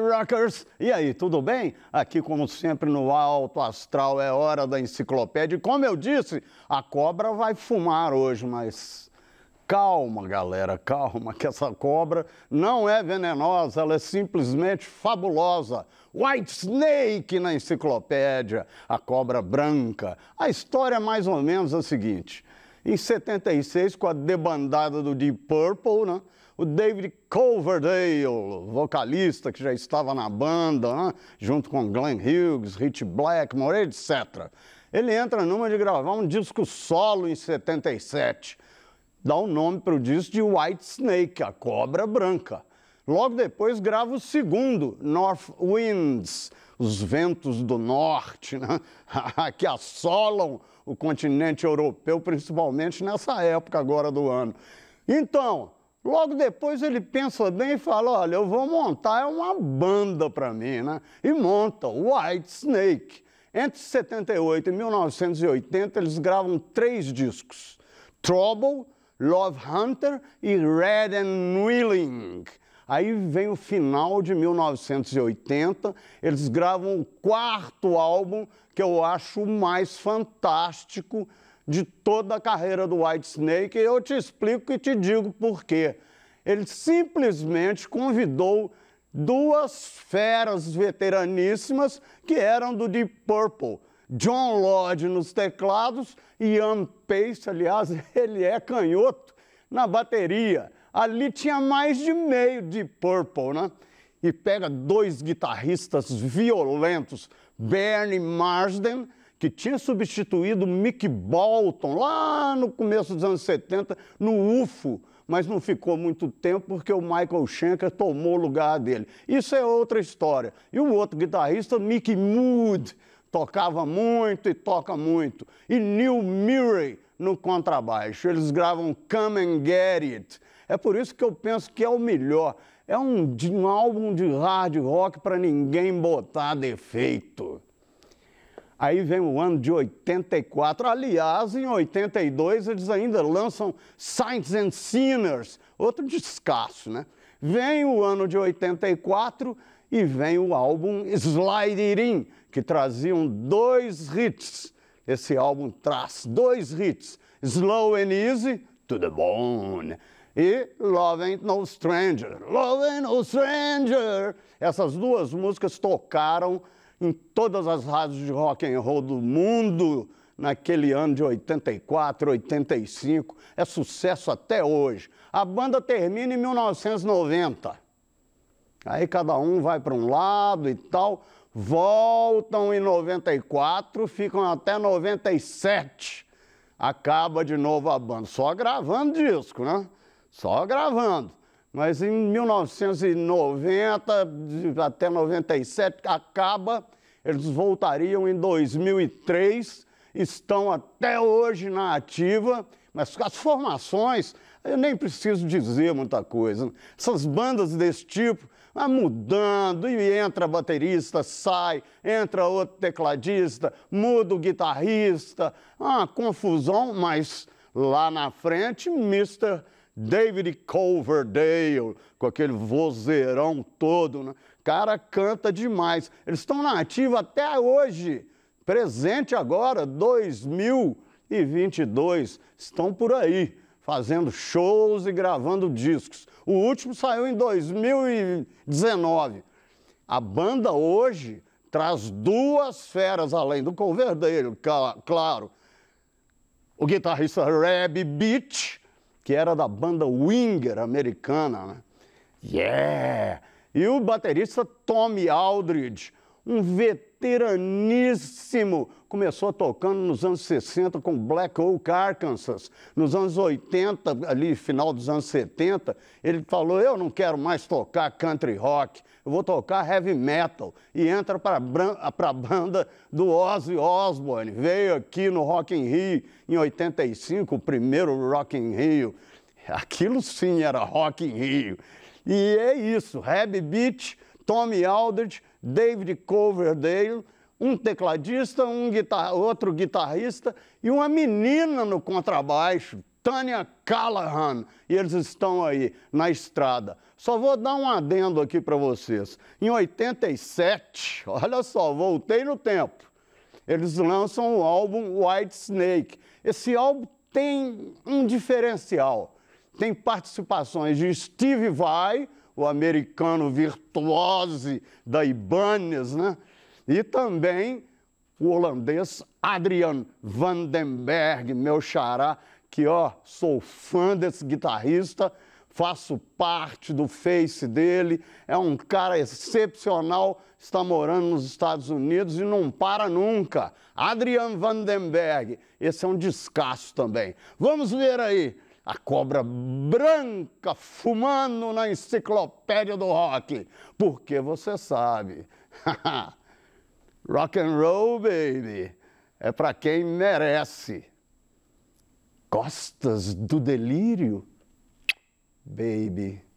Rockers! E aí, tudo bem? Aqui, como sempre, no Alto Astral é hora da enciclopédia. E como eu disse, a cobra vai fumar hoje, mas calma, galera, calma, que essa cobra não é venenosa, ela é simplesmente fabulosa. White Snake na enciclopédia, a cobra branca. A história é mais ou menos a seguinte. Em 76, com a debandada do Deep Purple, né? o David Coverdale, vocalista que já estava na banda, né? junto com Glenn Hughes, Rich Blackmore, etc. Ele entra numa de gravar um disco solo em 77. Dá o um nome para o disco de White Snake, a cobra branca. Logo depois grava o segundo, North Winds, os ventos do norte, né? que assolam o continente europeu, principalmente nessa época agora do ano. Então, Logo depois ele pensa bem e fala: olha, eu vou montar é uma banda para mim, né? E monta White Snake. Entre 78 e 1980 eles gravam três discos: Trouble, Love Hunter e Red and Willing. Aí vem o final de 1980, eles gravam o quarto álbum que eu acho o mais fantástico de toda a carreira do White Snake. E eu te explico e te digo por quê. Ele simplesmente convidou duas feras veteraníssimas que eram do Deep Purple. John Lodge nos teclados e Ian Pace, aliás, ele é canhoto na bateria ali tinha mais de meio de Purple, né? E pega dois guitarristas violentos, Bernie Marsden, que tinha substituído Mick Bolton lá no começo dos anos 70 no UFO, mas não ficou muito tempo porque o Michael Schenker tomou o lugar dele. Isso é outra história. E o outro guitarrista, Mick Mood, tocava muito e toca muito. E Neil Murray no contrabaixo. Eles gravam Come and Get It é por isso que eu penso que é o melhor. É um, um álbum de hard rock para ninguém botar defeito. Aí vem o ano de 84. Aliás, em 82 eles ainda lançam Saints and Sinners, outro descasso, né? Vem o ano de 84 e vem o álbum Slide It In, que traziam dois hits. Esse álbum traz dois hits: Slow and Easy to the Bone e Love Ain't No Stranger. Love Ain't No Stranger. Essas duas músicas tocaram em todas as rádios de rock and roll do mundo naquele ano de 84, 85. É sucesso até hoje. A banda termina em 1990. Aí cada um vai para um lado e tal. Voltam em 94, ficam até 97. Acaba de novo a banda, só gravando disco, né? só gravando. Mas em 1990 até 97 acaba, eles voltariam em 2003, estão até hoje na ativa, mas as formações, eu nem preciso dizer muita coisa. Né? Essas bandas desse tipo vai mudando e entra baterista, sai, entra outro tecladista, muda o guitarrista, uma confusão, mas lá na frente, Mr. David Coverdale, com aquele vozeirão todo, né? cara canta demais. Eles estão na ativa até hoje, presente agora, 2022, estão por aí fazendo shows e gravando discos. O último saiu em 2019. A banda hoje traz duas feras além do Coverdale, claro. O guitarrista Reb Beach que era da banda Winger americana. Né? Yeah! E o baterista Tommy Aldridge um veteraníssimo. Começou tocando nos anos 60 com Black Oak Arkansas. Nos anos 80, ali final dos anos 70, ele falou: "Eu não quero mais tocar country rock, eu vou tocar heavy metal". E entra para a banda do Ozzy Osbourne. Veio aqui no Rock in Rio em 85, o primeiro Rock in Rio. Aquilo sim era Rock in Rio. E é isso, Heavy Beat, Tommy Aldridge, David Coverdale, um tecladista, um guitar outro guitarrista e uma menina no contrabaixo, Tânia Callahan, e eles estão aí na estrada. Só vou dar um adendo aqui para vocês. Em 87, olha só, voltei no tempo. Eles lançam o álbum White Snake. Esse álbum tem um diferencial. Tem participações de Steve Vai, o americano virtuose da Ibanez, né? E também o holandês Adrian Vandenberg, meu xará, que ó, sou fã desse guitarrista, faço parte do face dele, é um cara excepcional, está morando nos Estados Unidos e não para nunca. Adrian Vandenberg, esse é um descasso também. Vamos ver aí a cobra branca fumando na enciclopédia do rock, porque você sabe, rock and roll, baby, é para quem merece. Costas do delírio, baby.